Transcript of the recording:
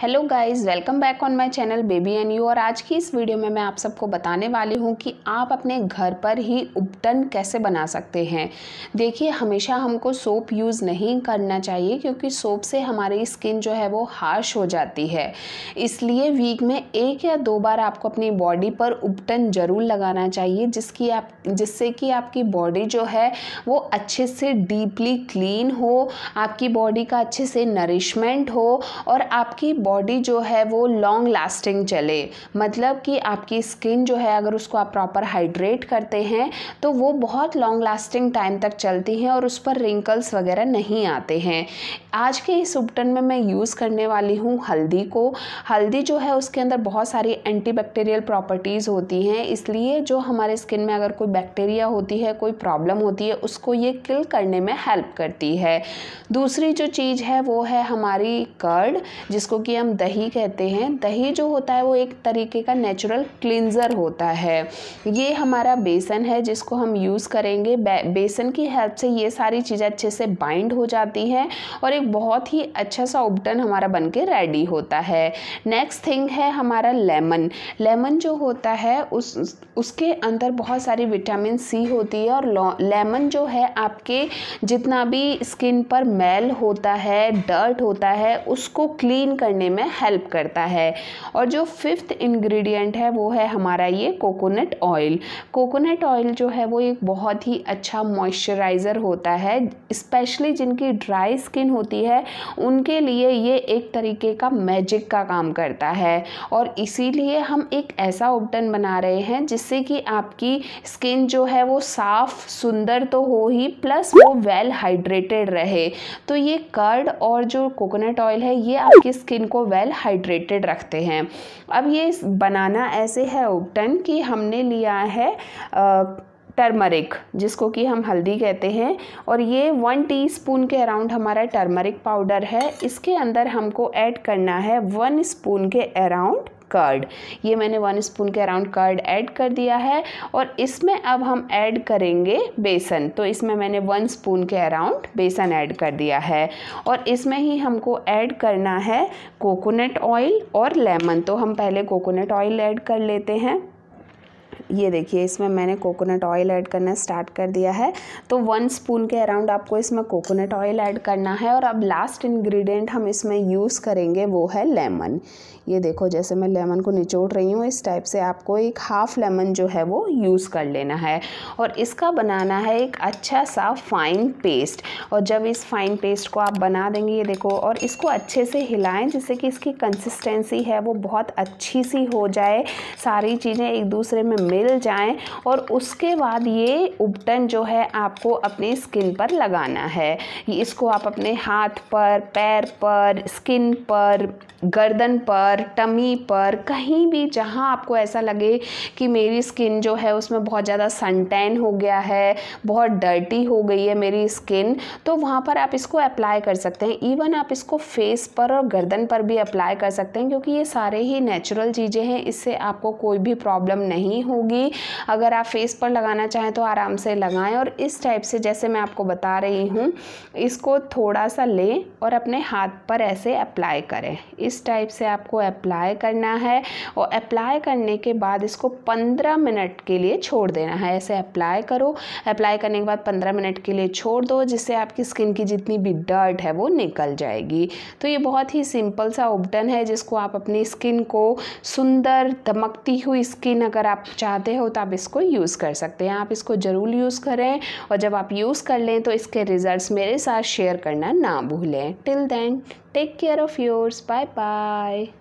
Hello guys welcome back on my channel baby and you और आज की इस वीडियो में मैं आप सबको बताने वाली हूँ कि आप अपने घर पर ही उपटन कैसे बना सकते हैं देखिए हमेशा हमको सोप यूज़ नहीं करना चाहिए क्योंकि सोप से हमारी स्किन जो है वो हार्श हो जाती है इसलिए वीक में एक या दो बार आपको अपनी बॉडी पर उपटन ज़रूर लगाना चाहिए जिसकी आप जिससे कि आपकी बॉडी जो है वो अच्छे से डीपली क्लीन हो आपकी बॉडी का अच्छे से नरिशमेंट हो और आपकी बॉडी जो है वो लॉन्ग लास्टिंग चले मतलब कि आपकी स्किन जो है अगर उसको आप प्रॉपर हाइड्रेट करते हैं तो वो बहुत लॉन्ग लास्टिंग टाइम तक चलती हैं और उस पर रिंकल्स वगैरह नहीं आते हैं आज के इस उपटन में मैं यूज़ करने वाली हूँ हल्दी को हल्दी जो है उसके अंदर बहुत सारी एंटीबैक्टीरियल प्रॉपर्टीज़ होती हैं इसलिए जो हमारे स्किन में अगर कोई बैक्टीरिया होती है कोई प्रॉब्लम होती है उसको ये किल करने में हेल्प करती है दूसरी जो चीज़ है वो है हमारी कर्ड जिसको कि हम दही कहते हैं दही जो होता है वो एक तरीके का नेचुरल क्लिनज़र होता है ये हमारा बेसन है जिसको हम यूज़ करेंगे बेसन की हेल्प से ये सारी चीज़ें अच्छे से बाइंड हो जाती हैं और एक बहुत ही अच्छा सा उपटन हमारा बन के रेडी होता है नेक्स्ट थिंग है हमारा लेमन लेमन जो होता है उस उसके अंदर बहुत सारी विटामिन सी होती है और लेमन जो है आपके जितना भी स्किन पर मैल होता है डर्ट होता है उसको क्लीन करने करने में हेल्प करता है और जो फिफ्थ इंग्रेडिएंट है वो है हमारा ये कोकोनट ऑयल कोकोनट ऑयल जो है वो एक बहुत ही अच्छा मॉइस्चराइज़र होता है स्पेशली जिनकी ड्राई स्किन होती है उनके लिए ये एक तरीके का मैजिक का काम करता है और इसीलिए हम एक ऐसा उपटन बना रहे हैं जिससे कि आपकी स्किन जो है वो साफ़ सुंदर तो हो ही प्लस वो वेल हाइड्रेटेड रहे तो ये कर्ड और जो कोकोनट ऑयल है ये आपकी स्किन को को वेल हाइड्रेटेड रखते हैं अब ये बनाना ऐसे है उपटन कि हमने लिया है आ, टर्मरिक जिसको कि हम हल्दी कहते हैं और ये वन टीस्पून के अराउंड हमारा टर्मरिक पाउडर है इसके अंदर हमको ऐड करना है वन स्पून के अराउंड कर्ड ये मैंने वन स्पून के अराउंड कर्ड ऐड कर दिया है और इसमें अब हम ऐड करेंगे बेसन तो इसमें मैंने वन स्पून के अराउंड बेसन ऐड कर दिया है और इसमें ही हमको ऐड करना है कोकोनट ऑयल और लेमन तो हम पहले कोकोनट ऑयल ऐड कर लेते हैं ये देखिए इसमें मैंने कोकोनट ऑयल ऐड करना स्टार्ट कर दिया है तो वन स्पून के अराउंड आपको इसमें कोकोनट ऑयल ऐड करना है और अब लास्ट इंग्रेडिएंट हम इसमें यूज़ करेंगे वो है लेमन ये देखो जैसे मैं लेमन को निचोड़ रही हूँ इस टाइप से आपको एक हाफ़ लेमन जो है वो यूज़ कर लेना है और इसका बनाना है एक अच्छा सा फाइन पेस्ट और जब इस फाइन पेस्ट को आप बना देंगे ये देखो और इसको अच्छे से हिलाएं जिससे कि इसकी कंसिस्टेंसी है वो बहुत अच्छी सी हो जाए सारी चीज़ें एक दूसरे में मिल जाएं और उसके बाद ये उपटन जो है आपको अपने स्किन पर लगाना है इसको आप अपने हाथ पर पैर पर स्किन पर गर्दन पर टमी पर कहीं भी जहाँ आपको ऐसा लगे कि मेरी स्किन जो है उसमें बहुत ज़्यादा सनटैन हो गया है बहुत डर्टी हो गई है मेरी स्किन तो वहाँ पर आप इसको अप्लाई कर सकते हैं इवन आप इसको फेस पर और गर्दन पर भी अप्लाई कर सकते हैं क्योंकि ये सारे ही नेचुरल चीज़ें हैं इससे आपको कोई भी प्रॉब्लम नहीं होगी अगर आप फेस पर लगाना चाहें तो आराम से लगाएं और इस टाइप से जैसे मैं आपको बता रही हूँ इसको थोड़ा सा लें और अपने हाथ पर ऐसे अप्लाई करें इस टाइप से आपको अप्लाई करना है और अप्लाई करने के बाद इसको पंद्रह मिनट के लिए छोड़ देना है ऐसे अप्लाई करो अप्लाई करने के बाद पंद्रह मिनट के लिए छोड़ दो जिससे आपकी स्किन की जितनी भी डर्ट है वो निकल जाएगी तो ये बहुत ही सिंपल सा उपटन है जिसको आप अपनी स्किन को सुंदर दमकती हुई स्किन अगर आप चाहते हो तो आप इसको यूज़ कर सकते हैं आप इसको ज़रूर यूज़ करें और जब आप यूज़ कर लें तो इसके रिज़ल्ट मेरे साथ शेयर करना ना भूलें till then Take care of yours. Bye bye.